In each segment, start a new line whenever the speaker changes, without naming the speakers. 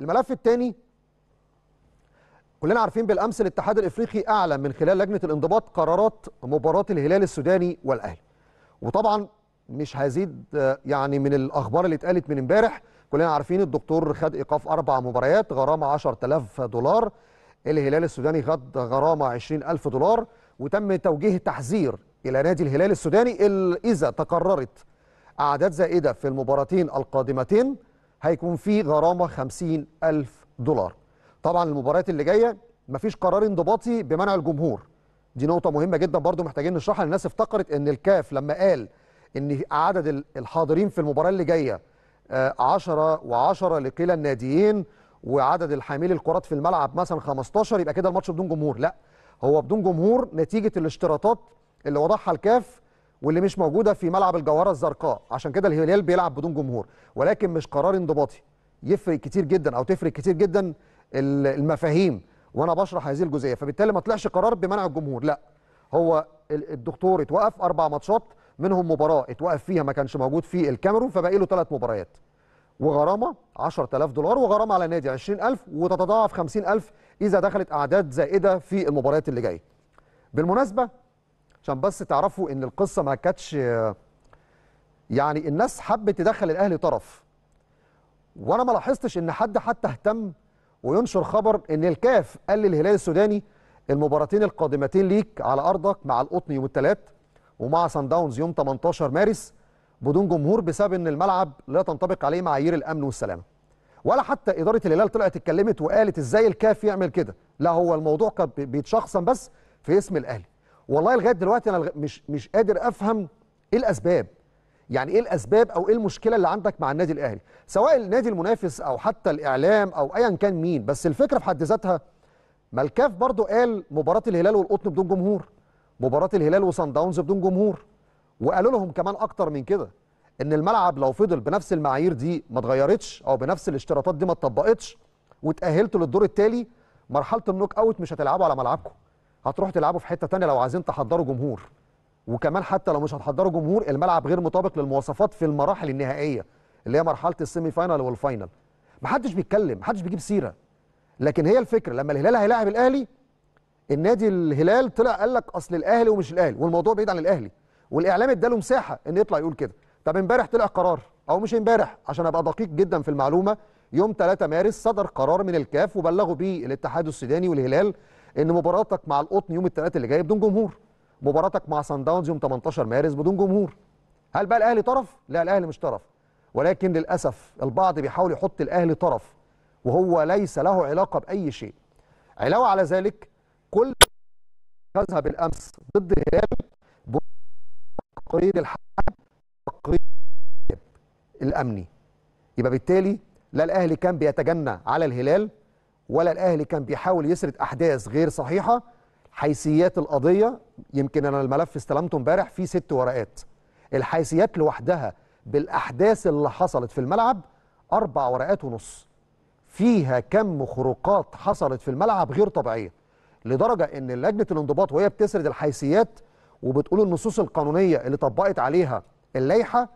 الملف الثاني كلنا عارفين بالامس الاتحاد الافريقي اعلن من خلال لجنه الانضباط قرارات مباراه الهلال السوداني والاهلي وطبعا مش هزيد يعني من الاخبار اللي اتقالت من امبارح كلنا عارفين الدكتور خد ايقاف اربع مباريات غرامه 10000 دولار الهلال السوداني خد غرامه 20000 دولار وتم توجيه تحذير الى نادي الهلال السوداني اذا تكررت اعداد زائده في المباراتين القادمتين هيكون في غرامه 50000 ألف دولار طبعا المباريات اللي جايه مفيش قرار انضباطي بمنع الجمهور دي نقطه مهمه جدا برضو محتاجين نشرحها الناس افتكرت ان الكاف لما قال ان عدد الحاضرين في المباراه اللي جايه 10 و10 لكلا الناديين وعدد الحامل الكرات في الملعب مثلا 15 يبقى كده الماتش بدون جمهور لا هو بدون جمهور نتيجه الاشتراطات اللي وضعها الكاف واللي مش موجوده في ملعب الجوهره الزرقاء عشان كده الهلال بيلعب بدون جمهور ولكن مش قرار انضباطي يفرق كتير جدا او تفرق كتير جدا المفاهيم وانا بشرح هذه الجزئيه فبالتالي ما طلعش قرار بمنع الجمهور لا هو الدكتور اتوقف اربع ماتشات منهم مباراه اتوقف فيها ما كانش موجود في الكاميرون فباقي له ثلاث مباريات وغرامه 10000 دولار وغرامه على النادي 20000 وتتضاعف 50000 اذا دخلت اعداد زائده في المباريات اللي جايه بالمناسبه عشان بس تعرفوا ان القصه ما كانتش يعني الناس حبت تدخل الاهلي طرف وانا ما لاحظتش ان حد حتى اهتم وينشر خبر ان الكاف قال للهلال السوداني المباراتين القادمتين ليك على ارضك مع القطن يوم الثلاث ومع سان داونز يوم 18 مارس بدون جمهور بسبب ان الملعب لا تنطبق عليه معايير الامن والسلامه ولا حتى اداره الهلال طلعت اتكلمت وقالت ازاي الكاف يعمل كده لا هو الموضوع كان بيتشخصن بس في اسم الاهلي والله لغايه دلوقتي انا مش مش قادر افهم ايه الاسباب يعني ايه الاسباب او ايه المشكله اللي عندك مع النادي الاهلي سواء النادي المنافس او حتى الاعلام او ايا كان مين بس الفكره في حد ذاتها الكاف برضو قال مباراه الهلال والقطن بدون جمهور مباراه الهلال وصن داونز بدون جمهور وقالوا لهم كمان اكتر من كده ان الملعب لو فضل بنفس المعايير دي ما اتغيرتش او بنفس الاشتراطات دي ما اتطبقتش وتاهلتوا للدور التالي مرحله النوك اوت مش هتلعبوا على ملعبكم هتروح تلعبوا في حته ثانيه لو عايزين تحضروا جمهور وكمان حتى لو مش هتحضروا جمهور الملعب غير مطابق للمواصفات في المراحل النهائيه اللي هي مرحله السيمي والفاينل ما محدش بيتكلم محدش بيجيب سيره لكن هي الفكره لما الهلال هيلاعب الاهلي النادي الهلال طلع قال لك اصل الاهلي ومش الاهلي والموضوع بعيد عن الاهلي والاعلام اداله مساحه ان يطلع يقول كده طب امبارح طلع قرار او مش امبارح عشان ابقى دقيق جدا في المعلومه يوم 3 مارس صدر قرار من الكاف وبلغوا بيه الاتحاد السوداني والهلال ان مباراتك مع القطن يوم الثلاث اللي جاي بدون جمهور مباراتك مع سان داونز يوم 18 مارس بدون جمهور هل بقى الاهلي طرف لا الاهلي مش طرف ولكن للاسف البعض بيحاول يحط الاهلي طرف وهو ليس له علاقه باي شيء علاوه على ذلك كل خذها بالامس ضد الهلال تقرير الحكم تقرير الامني يبقى بالتالي لا الاهلي كان بيتجنى على الهلال ولا الاهلي كان بيحاول يسرد احداث غير صحيحه حيثيات القضيه يمكن انا الملف استلمته امبارح فيه ست ورقات الحيثيات لوحدها بالاحداث اللي حصلت في الملعب اربع ورقات ونص فيها كم خروقات حصلت في الملعب غير طبيعيه لدرجه ان لجنه الانضباط وهي بتسرد الحيثيات وبتقول النصوص القانونيه اللي طبقت عليها اللائحه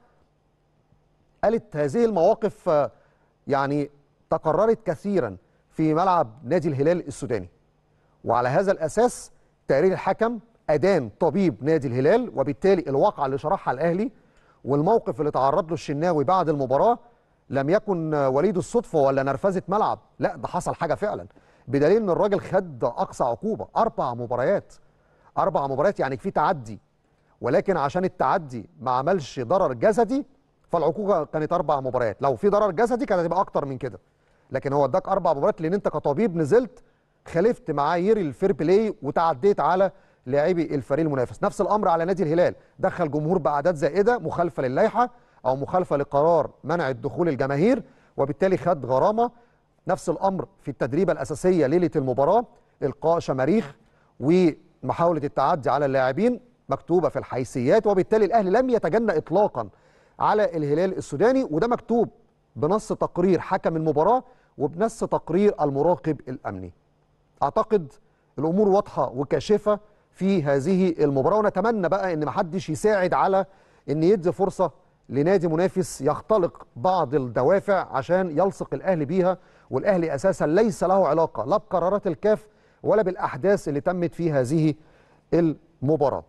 قالت هذه المواقف آه، يعني تكررت كثيرا في ملعب نادي الهلال السوداني وعلى هذا الأساس تقرير الحكم أدان طبيب نادي الهلال وبالتالي الواقعة اللي شرحها الأهلي والموقف اللي تعرض له الشناوي بعد المباراة لم يكن وليد الصدفة ولا نرفزة ملعب لا ده حصل حاجة فعلا بدليل ان الراجل خد اقصى عقوبه اربع مباريات اربع مباريات يعني في تعدي ولكن عشان التعدي ما عملش ضرر جسدي فالعقوبه كانت اربع مباريات لو في ضرر جسدي كانت هتبقى اكتر من كده لكن هو اداك اربع مباريات لان انت كطبيب نزلت خالفت معايير الفير بلاي وتعديت على لاعبي الفريق المنافس نفس الامر على نادي الهلال دخل جمهور باعداد زائده مخالفه للائحه او مخالفه لقرار منع الدخول الجماهير وبالتالي خد غرامه نفس الامر في التدريبه الاساسيه ليله المباراه القاء شماريخ ومحاوله التعدي على اللاعبين مكتوبه في الحيثيات وبالتالي الاهلي لم يتجنى اطلاقا على الهلال السوداني وده مكتوب بنص تقرير حكم المباراه وبنفس تقرير المراقب الأمني أعتقد الأمور واضحة وكاشفة في هذه المباراة ونتمنى بقى أن محدش يساعد على أن يدي فرصة لنادي منافس يختلق بعض الدوافع عشان يلصق الأهلي بيها والأهلي أساسا ليس له علاقة لا بقرارات الكاف ولا بالأحداث اللي تمت في هذه المباراة